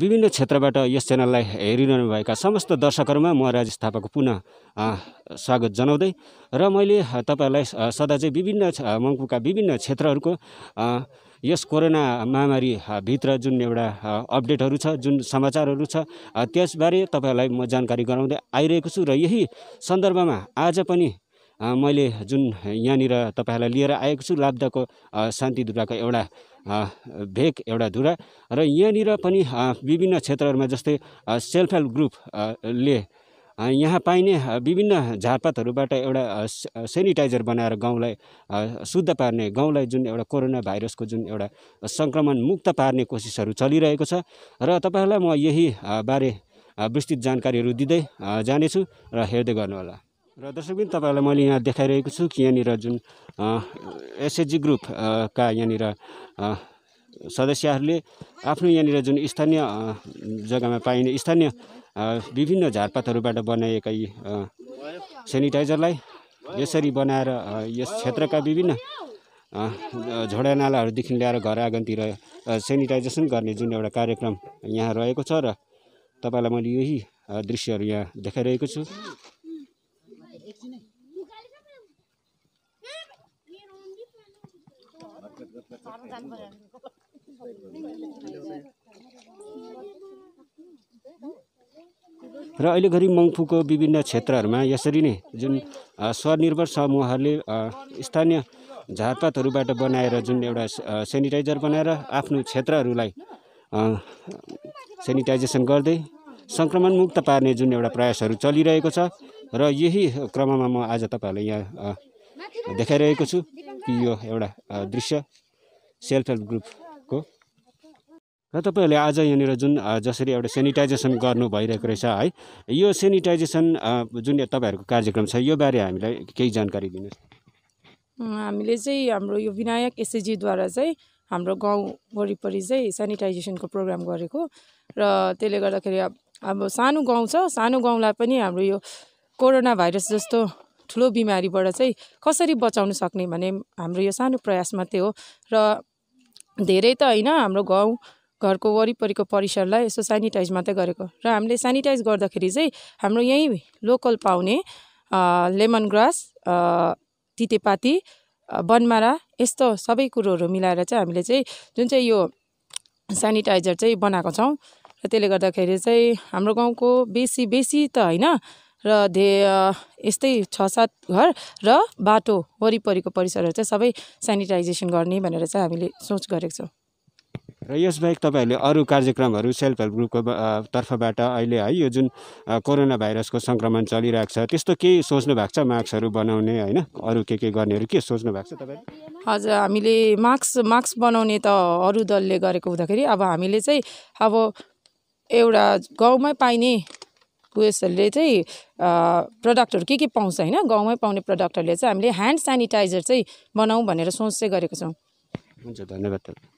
विभिन्न क्षेत्रबाट यस च्यानललाई हेरिरहनु भएका समस्त दर्शकहरूमा म राजेश थापाको पुनः स्वागत जनाउँदै र मैले तपाईँहरूलाई सदा चाहिँ विभिन्न मङ्पुका विभिन्न क्षेत्रहरूको यस कोरोना महामारीभित्र जुन एउटा अपडेटहरू छ जुन समाचारहरू छ त्यसबारे तपाईँहरूलाई म जानकारी गराउँदै आइरहेको छु र यही सन्दर्भमा आज पनि मैले जुन यहाँनिर तपाईँहरूलाई लिएर आएको छु लाब्दाको शान्ति दुराको एउटा भेक एउटा धुरा र यहाँनिर पनि विभिन्न क्षेत्रहरूमा जस्तै सेल्फ हेल्प ग्रुपले यहाँ पाइने विभिन्न झारपातहरूबाट एउटा सेनिटाइजर बनाएर गाउँलाई शुद्ध पार्ने गाउँलाई जुन एउटा कोरोना भाइरसको जुन एउटा सङ्क्रमण मुक्त पार्ने कोसिसहरू चलिरहेको छ र तपाईँहरूलाई म यही बारे विस्तृत जानकारीहरू दिँदै जानेछु र हेर्दै गर्नुहोला र दर्शकबिन तपाईँहरूलाई मैले यहाँ देखाइरहेको छु कि यहाँनिर जुन एसएचजी ग्रुपका यहाँनिर सदस्यहरूले आफ्नो यहाँनिर जुन स्थानीय जग्गामा पाइने स्थानीय विभिन्न झारपातहरूबाट बनाएका यी सेनिटाइजरलाई यसरी बनाएर यस क्षेत्रका विभिन्न झोडा नालाहरूदेखि ल्याएर घर आँगनतिर सेनिटाइजेसन गर्ने जुन एउटा कार्यक्रम यहाँ रहेको छ र तपाईँलाई मैले यही दृश्यहरू यहाँ देखाइरहेको छु र अहिले घरि मङ्फूको विभिन्न क्षेत्रहरूमा यसरी नै जुन स्वनिर्भर समूहहरूले स्थानीय झारपातहरूबाट बनाएर जुन एउटा सेनिटाइजर बनाएर आफ्नो क्षेत्रहरूलाई सेनिटाइजेसन गर्दै सङ्क्रमण मुक्त पार्ने जुन एउटा प्रयासहरू चलिरहेको छ र यही क्रममा म आज तपाईँहरूलाई यहाँ देखाइरहेको छु कि यो एउटा दृश्य सेल्फ हेल्प ग्रुपको र तपाईँहरूले आज यहाँनिर जुन जसरी एउटा सेनिटाइजेसन गर्नु भइरहेको रहेछ है यो सेनिटाइजेसन जुन तपाईँहरूको कार्यक्रम छ यो बारे हामीलाई केही जानकारी दिनुहोस् हामीले चाहिँ हाम्रो यो विनायक एसएजीद्वारा चाहिँ हाम्रो गाउँ वरिपरि चाहिँ सेनिटाइजेसनको प्रोग्राम गरेको र त्यसले गर्दाखेरि अब सानो गाउँ छ सानो गाउँलाई पनि हाम्रो यो कोरोना भाइरस जस्तो ठुलो बिमारीबाट चाहिँ कसरी बचाउन सक्ने भने हाम्रो यो सानो प्रयास मात्रै हो र धेरै त होइन हाम्रो गाउँ घरको वरिपरिको परिसरलाई यसो सेनिटाइज मात्रै गरेको र हामीले सेनिटाइज गर्दाखेरि चाहिँ हाम्रो यहीँ लोकल पाउने लेमन ग्रास तितेपाती बनमारा यस्तो सबै कुरोहरू मिलाएर चाहिँ हामीले चाहिँ जुन चाहिँ यो सेनिटाइजर चाहिँ बनाएको छौँ र त्यसले गर्दाखेरि चाहिँ हाम्रो गाउँको बेसी बेसी त होइन र धे यस्तै छ सात घर र बाटो वरिपरिको परिसरहरू चाहिँ सबै सेनिटाइजेसन गर्ने भनेर चाहिँ हामीले सोच गरेको छौँ र यसबाहेक तपाईँहरूले अरू कार्यक्रमहरू सेल्फ हेल्प ग्रुपको तर्फबाट अहिले है यो जुन कोरोना भाइरसको सङ्क्रमण चलिरहेको छ त्यस्तो केही सोच्नु भएको छ मास्कहरू बनाउने होइन अरू के के गर्नेहरू के सोच्नु भएको छ तपाईँ हजुर हामीले मास्क मास्क बनाउने त अरू दलले गरेको हुँदाखेरि अब हामीले चाहिँ अब एउटा गाउँमै पाइने उयसहरूले चाहिँ प्रडक्टहरू के के पाउँछ होइन गाउँमै पाउने प्रडक्टहरूले चाहिँ हामीले ह्यान्ड सेनिटाइजर चाहिँ बनाऊँ भनेर सोच चाहिँ गरेको छौँ हुन्छ धन्यवाद